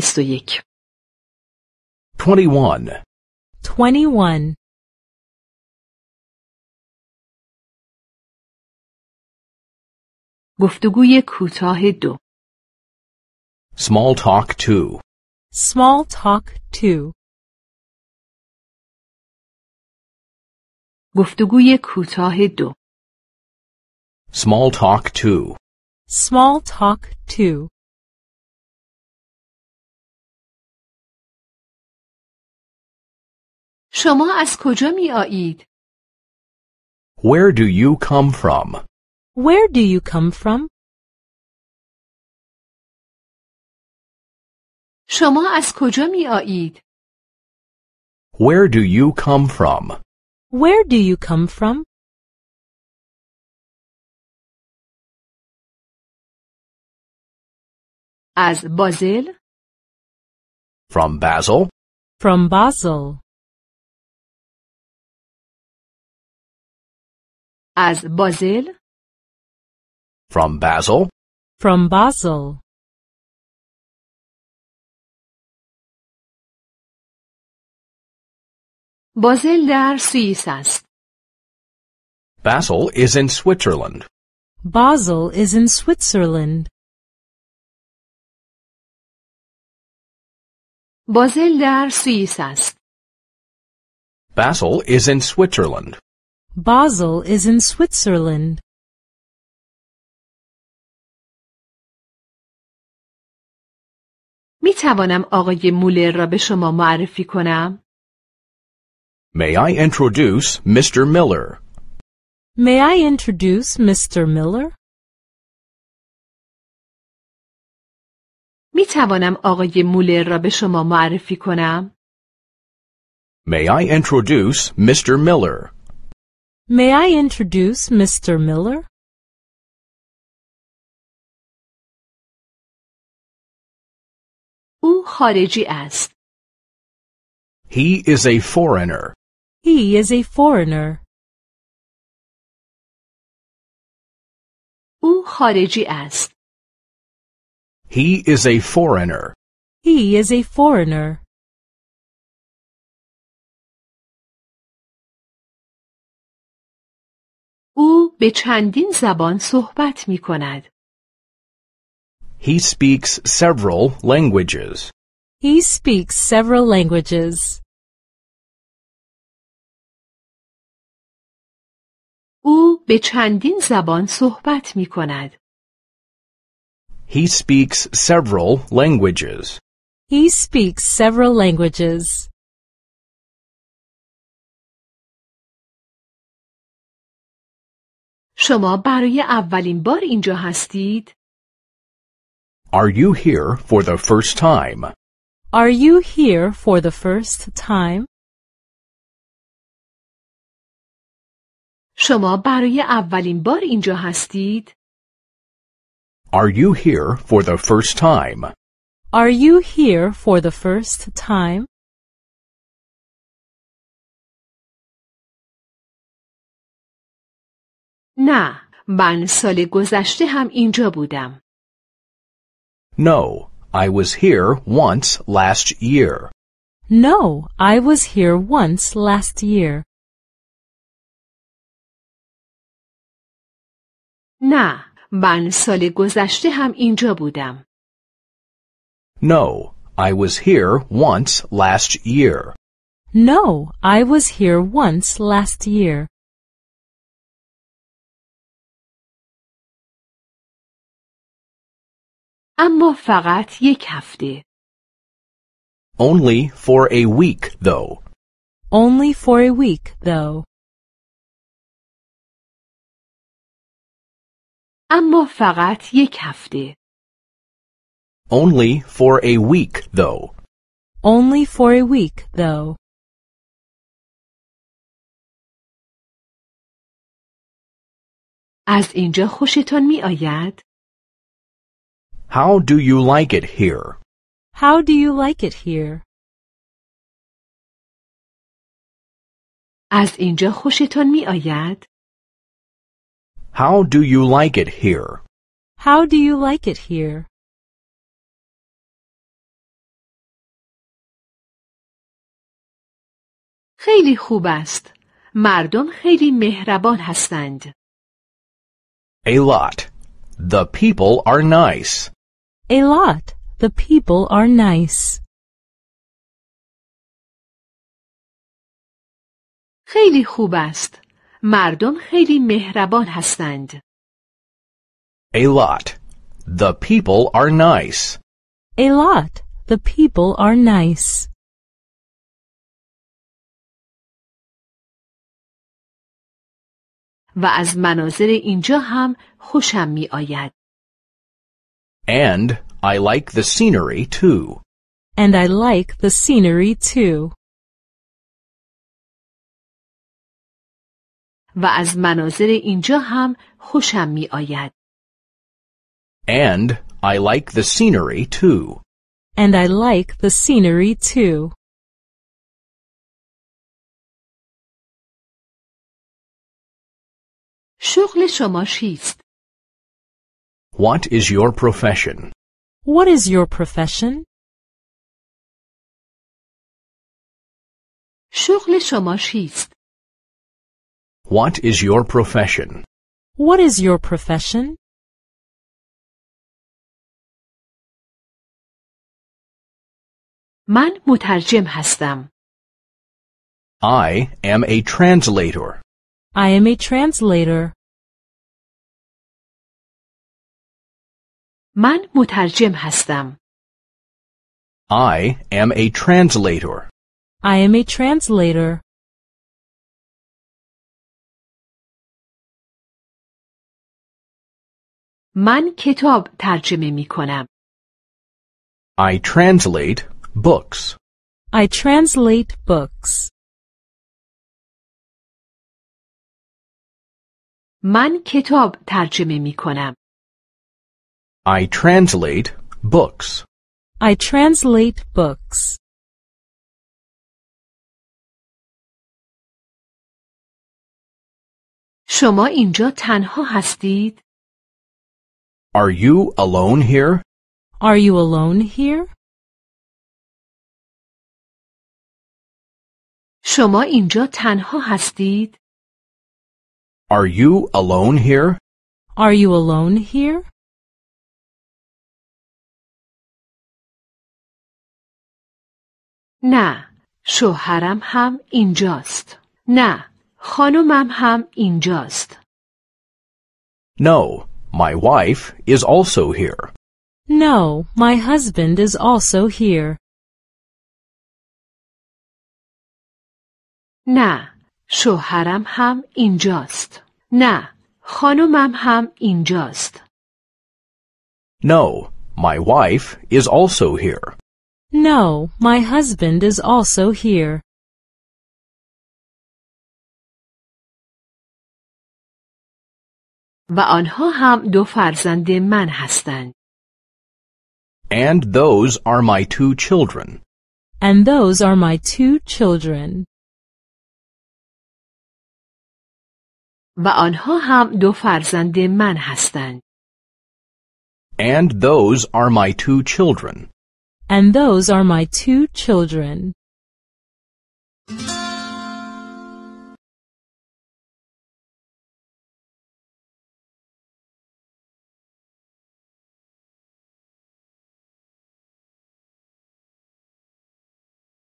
21. 21. گفتگوی کوتاه دو Small Talk 2 Small Talk 2 گفتگوی کوتاه دو Small Talk 2 Small Talk 2 شما از کجا می Where do you come from? Where do you come from? شما از کجا می Where do you come from? Where do you come from? از بازل From Basel? From Basel. از بازل From Basel. From Basel. بازل در سوئیس است. Basel is in Switzerland. Basel is in Switzerland. بازل در سوئیس است. Basel is in Switzerland. Basel is in Switzerland. می توانم آقای مولر را به شما معرفی کنم؟ May I introduce Mr. Miller? May I introduce Mr. Miller? می توانم آقای مولر را به شما معرفی کنم؟ May I introduce Mr. Miller? May I introduce Mr. Miller? او خارجی است. He is a foreigner. He is a foreigner. او خارجی است. He is a foreigner. He is a foreigner. به چندین زبان صحبت می کند. He speaks several languages. He speaks several languages. او به چندین زبان صحبت می کند. He speaks several languages. He speaks several languages. شما برای اولین بار اینجا هستید؟ Are you here for the first time? Are you here for the first time? شما برای اولین بار اینجا هستید؟ Are you here for the first time? Are you here for the first time? نه، من سال گذشته هم اینجا بودم. No, I was here once last year. No, I was here once last year. نه، من سال گذشته هم اینجا بودم. No, I was here once last year. No, I was here once last year. اما فقط یک هفته. Only for a week though. Only for a week though. اما فقط یک هفته. Only for a week though. Only for a week though. از اینجا خوشتان می آید؟ How do you like it here? How do you like it here? از اینجا خوشتان می آید؟ How do you like it here? How do you like it here? خیلی خوب است. مردم خیلی مهربان هستند. A lot. The people are nice. A lot. The people are nice. خیلی خوب است. مردم خیلی مهربان هستند. A lot. The people are nice. A lot. The people are nice. و از مناظر اینجا هم خوشم می آید. And I like the scenery too. And I like the scenery too. و از مناظر اینجا هم خوشم می آید. And I like the scenery too. And I like the scenery too. شغل شما چیست؟ what is your profession? What is your profession? شغل شما چیست؟ What is your profession? What is your profession? من مترجم هستم. I am a translator. I am a translator. من مترجم هستم. I am a translator. I am a translator. من کتاب ترجمه می کنم. I translate books. I translate books. من کتاب ترجمه می کنم. I translate books. I translate books. شما اینجا تنها هستید؟ Are you alone here? Are you alone here? شما اینجا تنها هستید؟ Are you alone here? Are you alone here? نه شوهرم هم اینجاست نه خانمم هم اینجاست No, my wife is also here. No, my husband is also here. نه شوهرم هم اینجاست. نه خانمم هم اینجاست. No, my wife is also here. No, my husband is also here. و آنها هم دو فرزند من هستند. And those are my two children. And those are my two children. و آنها هم دو فرزند من هستند. And those are my two children and those are my two children.